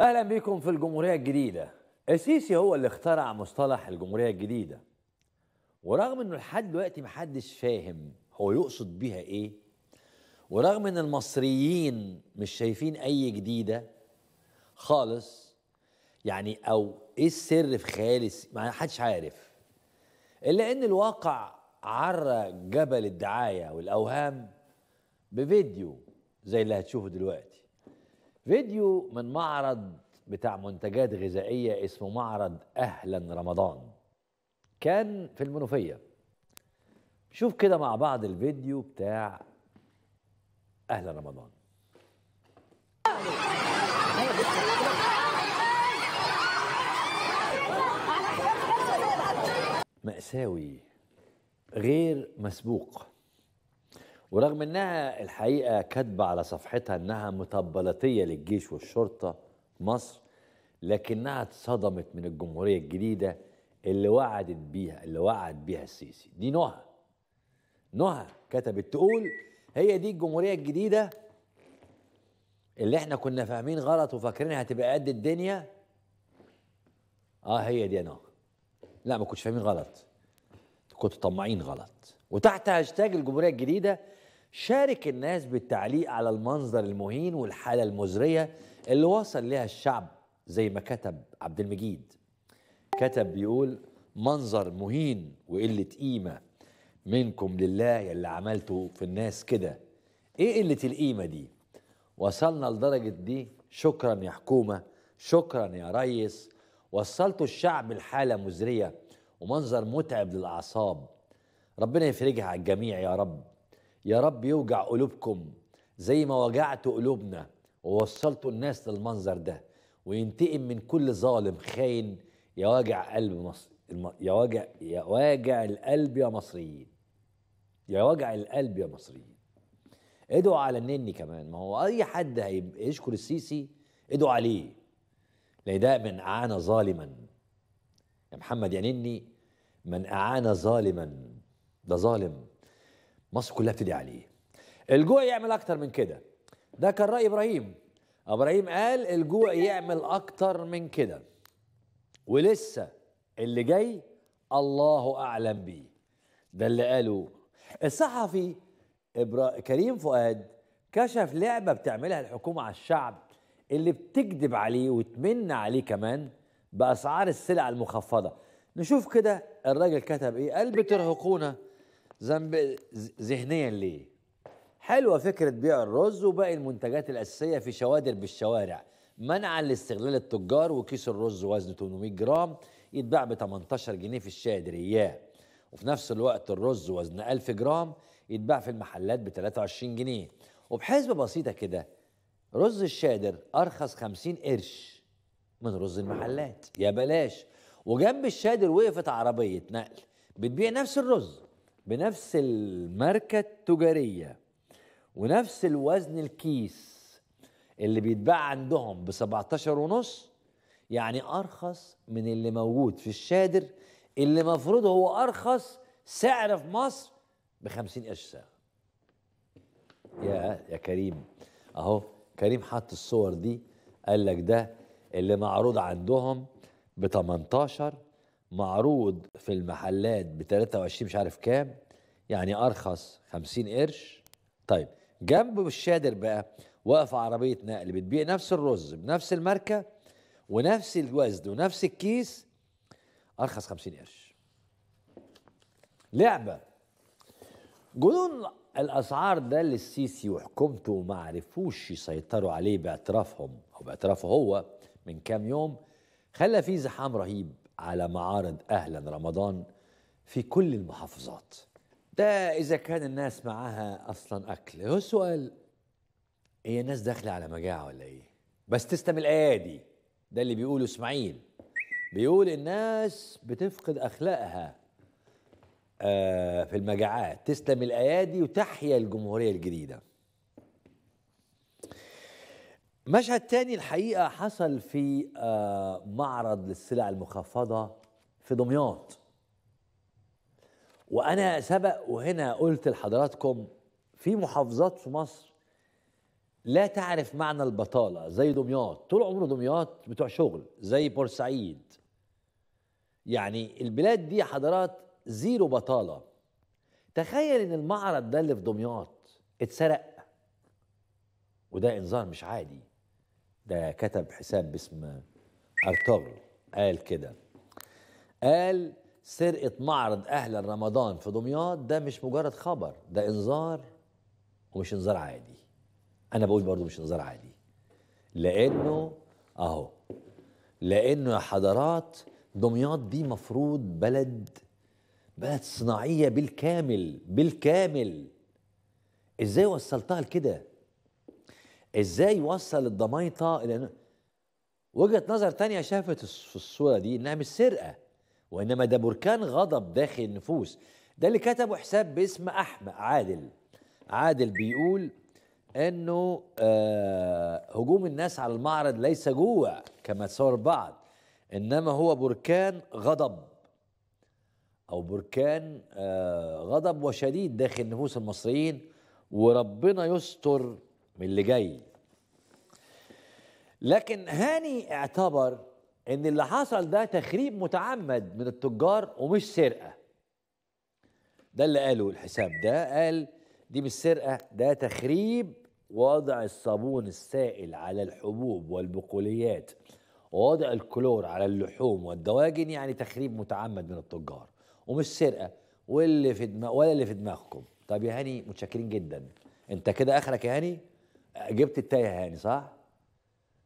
اهلا بكم في الجمهوريه الجديده السيسي هو اللي اخترع مصطلح الجمهوريه الجديده ورغم انه لحد دلوقتي محدش فاهم هو يقصد بيها ايه ورغم ان المصريين مش شايفين اي جديده خالص يعني او ايه السر في خيال ما حدش عارف الا ان الواقع عرى جبل الدعايه والاوهام بفيديو زي اللي هتشوفه دلوقتي فيديو من معرض بتاع منتجات غذائية اسمه معرض أهلا رمضان كان في المنوفية شوف كده مع بعض الفيديو بتاع أهلا رمضان مأساوي غير مسبوق ورغم انها الحقيقه كاتبه على صفحتها انها مطبلاتيه للجيش والشرطه مصر لكنها اتصدمت من الجمهوريه الجديده اللي وعدت بيها اللي وعد بيها السيسي دي نهى نهى كتبت تقول هي دي الجمهوريه الجديده اللي احنا كنا فاهمين غلط وفاكرينها هتبقى قد الدنيا اه هي دي نهى لا ما كنتش فاهمين غلط كنتوا طماعين غلط وتحت هاشتاج الجمهوريه الجديده شارك الناس بالتعليق على المنظر المهين والحالة المزرية اللي وصل لها الشعب زي ما كتب عبد المجيد كتب بيقول منظر مهين وقلة قيمة منكم لله اللي عملته في الناس كده ايه قلة القيمة دي وصلنا لدرجة دي شكرا يا حكومة شكرا يا ريس وصلتوا الشعب لحالة مزرية ومنظر متعب للأعصاب ربنا يفرجها على الجميع يا رب يا رب يوجع قلوبكم زي ما وجعت قلوبنا ووصلتوا الناس للمنظر ده وينتقم من كل ظالم خاين يا واجع قلب مصر يا واجع يا واجع القلب يا مصريين يا واجع القلب يا مصريين ادعوا على النني كمان ما هو اي حد هيشكر السيسي ادعوا عليه لان ده من اعان ظالما يا محمد يا نني من اعان ظالما ده ظالم مصر كلها بتدعي عليه الجوع يعمل اكتر من كده ده كان راي ابراهيم ابراهيم قال الجوع يعمل اكتر من كده ولسه اللي جاي الله اعلم بيه ده اللي قاله الصحفي إبرا... كريم فؤاد كشف لعبه بتعملها الحكومه على الشعب اللي بتكذب عليه وتمن عليه كمان باسعار السلع المخفضه نشوف كده الراجل كتب ايه قال بترهقونا ذنب ذهنيا ليه حلوه فكره بيع الرز وباقي المنتجات الاساسيه في شوادر بالشوارع منعا لاستغلال التجار وكيس الرز وزنه 800 جرام يتباع ب 18 جنيه في الشادر اياه وفي نفس الوقت الرز وزن 1000 جرام يتباع في المحلات ب 23 جنيه وبحسبة بسيطة كده رز الشادر أرخص 50 قرش من رز المحلات يا بلاش وجنب الشادر وقفت عربية نقل بتبيع نفس الرز بنفس الماركة التجارية ونفس الوزن الكيس اللي بيتباع عندهم ب 17 ونص يعني ارخص من اللي موجود في الشادر اللي مفروض هو ارخص سعر في مصر ب 50 قرش سعر يا يا كريم اهو كريم حط الصور دي قال لك ده اللي معروض عندهم ب 18 معروض في المحلات ب 23 مش عارف كام يعني ارخص 50 قرش طيب جنبه الشادر بقى واقف عربيه نقل بتبيع نفس الرز بنفس الماركه ونفس الوزن ونفس الكيس ارخص 50 قرش لعبه جنون الاسعار ده اللي السيسي وحكومته ما عرفوش يسيطروا عليه باعترافهم او باعترافه هو من كام يوم خلى فيه زحام رهيب على معارض أهلا رمضان في كل المحافظات ده إذا كان الناس معاها أصلا أكل هو السؤال هي الناس داخلة على مجاعة ولا إيه؟ بس تستم الآية دي ده اللي بيقوله إسماعيل بيقول الناس بتفقد أخلاقها آه، في المجاعات تسلم الأيادي وتحيا الجمهورية الجديدة مشهد تاني الحقيقة حصل في آه، معرض للسلع المخفضة في دمياط وأنا سبق وهنا قلت لحضراتكم في محافظات في مصر لا تعرف معنى البطالة زي دمياط طول عمره دمياط بتوع شغل زي بورسعيد يعني البلاد دي حضرات زيرو بطالة تخيل ان المعرض ده اللي في دمياط اتسرق وده انذار مش عادي ده كتب حساب باسم ارطغرل قال كده قال سرقة معرض أهل رمضان في دمياط ده مش مجرد خبر ده إنذار ومش إنذار عادي أنا بقول برضو مش إنذار عادي لأنه أهو لأنه يا حضرات دمياط دي مفروض بلد بلد صناعية بالكامل بالكامل إزاي وصلتها لكده ازاي يوصل الضميطه الى وجهه نظر تانية شافت في الصوره دي انها مش سرقه وانما ده بركان غضب داخل النفوس ده اللي كتبه حساب باسم احمد عادل عادل بيقول انه آه هجوم الناس على المعرض ليس جوع كما تصور بعض انما هو بركان غضب او بركان آه غضب وشديد داخل نفوس المصريين وربنا يستر من اللي جاي لكن هاني اعتبر ان اللي حصل ده تخريب متعمد من التجار ومش سرقه ده اللي قاله الحساب ده قال دي مش سرقه ده تخريب وضع الصابون السائل على الحبوب والبقوليات ووضع الكلور على اللحوم والدواجن يعني تخريب متعمد من التجار ومش سرقه واللي في دماغ ولا اللي في دماغكم طب يا هاني متشكرين جدا انت كده اخرك يا هاني جبت التايه هاني صح؟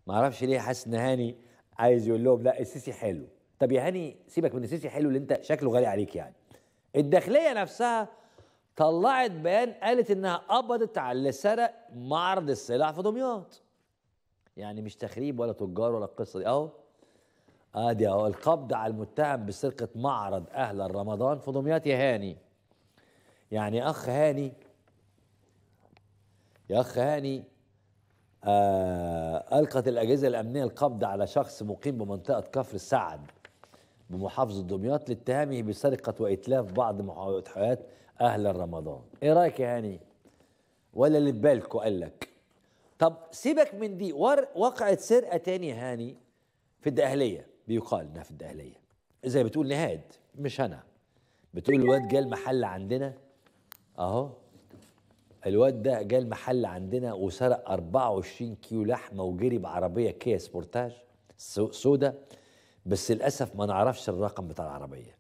ما اعرفش ليه حاسس ان هاني عايز يقول لهم لا السيسي حلو طب يا هاني سيبك من السيسي حلو اللي انت شكله غالي عليك يعني الداخليه نفسها طلعت بيان قالت انها قبضت على اللي سرق معرض السلع في دمياط يعني مش تخريب ولا تجار ولا القصه دي اهو ادي اهو القبض على المتهم بسرقه معرض اهل رمضان في دمياط يا هاني يعني اخ هاني يا اخ هاني آه ألقت الأجهزة الأمنية القبض على شخص مقيم بمنطقة كفر سعد بمحافظة دمياط لاتهامه بسرقة وإتلاف بعض محاولات أهل رمضان إيه رأيك يا هاني؟ ولا اللي في بالكوا قال لك طب سيبك من دي وقعت سرقة تاني هاني في الدقهلية بيقال إنها في الدقهلية زي بتقول نهاد مش أنا بتقول الواد جه المحل عندنا أهو الواد ده جه المحل عندنا وسرق 24 كيلو لحمه وجري بعربيه كيا سبورتاج سودا بس للاسف ما نعرفش الرقم بتاع العربيه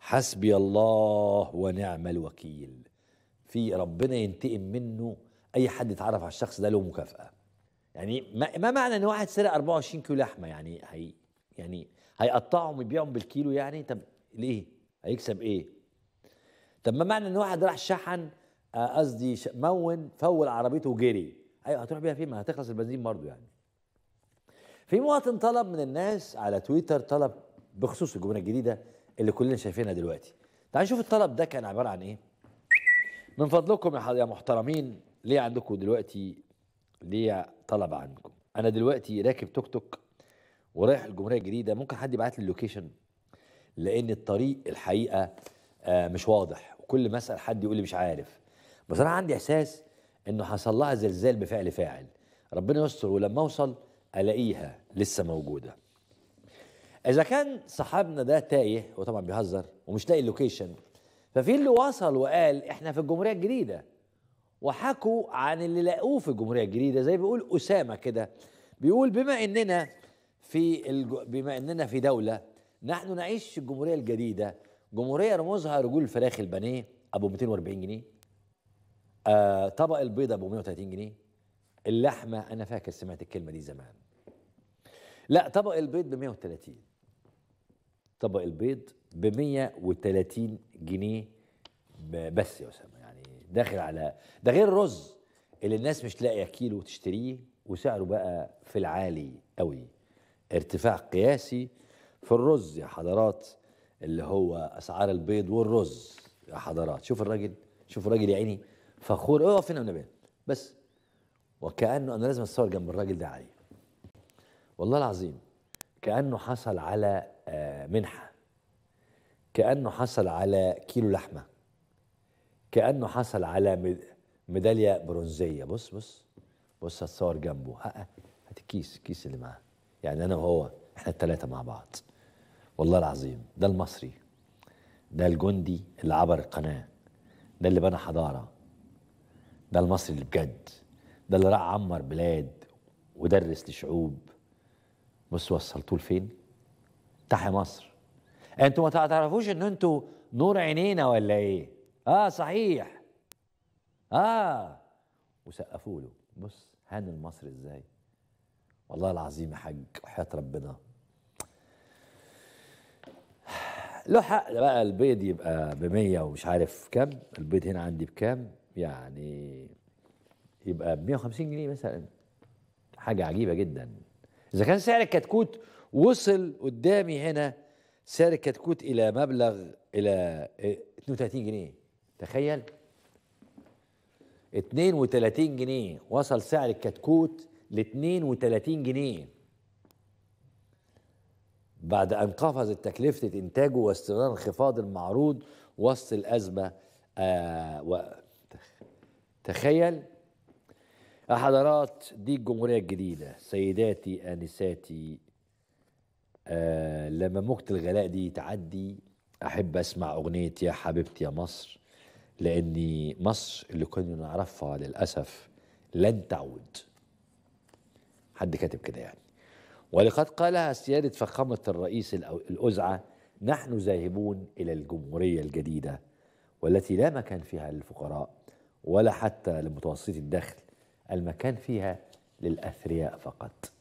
حسبي الله ونعم الوكيل في ربنا ينتقم منه اي حد يتعرف على الشخص ده له مكافاه يعني ما, ما معنى ان واحد سرق 24 كيلو لحمه يعني هي يعني هيقطعهم ويبيعهم بالكيلو يعني طب ليه هيكسب ايه طب ما معنى ان واحد راح شحن آه، قصدي مون فول عربيته وجري ايوه هتروح بيها فين ما هتخلص البنزين برضه يعني في مواطن طلب من الناس على تويتر طلب بخصوص الجمهوريه الجديده اللي كلنا شايفينها دلوقتي تعالوا نشوف الطلب ده كان عباره عن ايه من فضلكم يا محترمين ليه عندكم دلوقتي ليه طلب عندكم انا دلوقتي راكب توك توك ورايح الجمهوريه الجديده ممكن حد يبعت لي اللوكيشن لان الطريق الحقيقه آه، مش واضح وكل ما اسال حد يقول لي مش عارف بصراحه عندي احساس انه حصل لها زلزال بفعل فاعل ربنا يستر ولما اوصل الاقيها لسه موجوده اذا كان صاحبنا ده تايه وطبعا بيهزر ومش لاقي اللوكيشن ففي اللي وصل وقال احنا في الجمهوريه الجديده وحكوا عن اللي لاقوه في الجمهوريه الجديده زي بيقول اسامه كده بيقول بما اننا في الج... بما اننا في دوله نحن نعيش في الجمهوريه الجديده جمهوريه رموزها رجول الفراخ البانيه ابو 240 جنيه آه طبق البيضة ب 130 جنيه اللحمة أنا فاكر سمعت الكلمة دي زمان لا طبق البيض ب 130 طبق البيض ب 130 جنيه بس يا أسامة يعني داخل على ده غير الرز اللي الناس مش لاقية كيلو تشتريه وسعره بقى في العالي قوي ارتفاع قياسي في الرز يا حضرات اللي هو أسعار البيض والرز يا حضرات شوف الراجل شوف الراجل يا عيني فخور اقف هنا ونبات بس وكانه انا لازم اتصور جنب الراجل ده عيل والله العظيم كانه حصل على آه، منحه كانه حصل على كيلو لحمه كانه حصل على ميداليه برونزيه بص بص بص هتصور جنبه هات الكيس الكيس اللي معاه يعني انا وهو احنا الثلاثه مع بعض والله العظيم ده المصري ده الجندي اللي عبر القناه ده اللي بنى حضاره ده المصري اللي بجد ده اللي راح عمر بلاد ودرس لشعوب بص وصلتوه لفين تحيا مصر انتوا ما تعرفوش ان انتوا نور عينينا ولا ايه اه صحيح اه وسقفوا له بص هان المصري ازاي والله العظيم يا حاج وحياه ربنا له حق بقى البيض يبقى بمية ومش عارف كام البيض هنا عندي بكام يعني يبقى ب 150 جنيه مثلا حاجه عجيبه جدا اذا كان سعر الكتكوت وصل قدامي هنا سعر الكتكوت الى مبلغ الى 32 جنيه تخيل 32 جنيه وصل سعر الكتكوت ل 32 جنيه بعد أن قفزت تكلفة إنتاجه واستمرار انخفاض المعروض وسط الأزمة آه و تخيل حضرات دي الجمهورية الجديدة سيداتي آنساتي آه لما موجة الغلاء دي تعدي أحب أسمع أغنية يا حبيبتي يا مصر لأني مصر اللي كنا نعرفها للأسف لن تعود حد كاتب كده يعني ولقد قالها سيادة فخامة الرئيس الأزعة نحن ذاهبون إلى الجمهورية الجديدة والتي لا مكان فيها للفقراء ولا حتى لمتوسطي الدخل المكان فيها للأثرياء فقط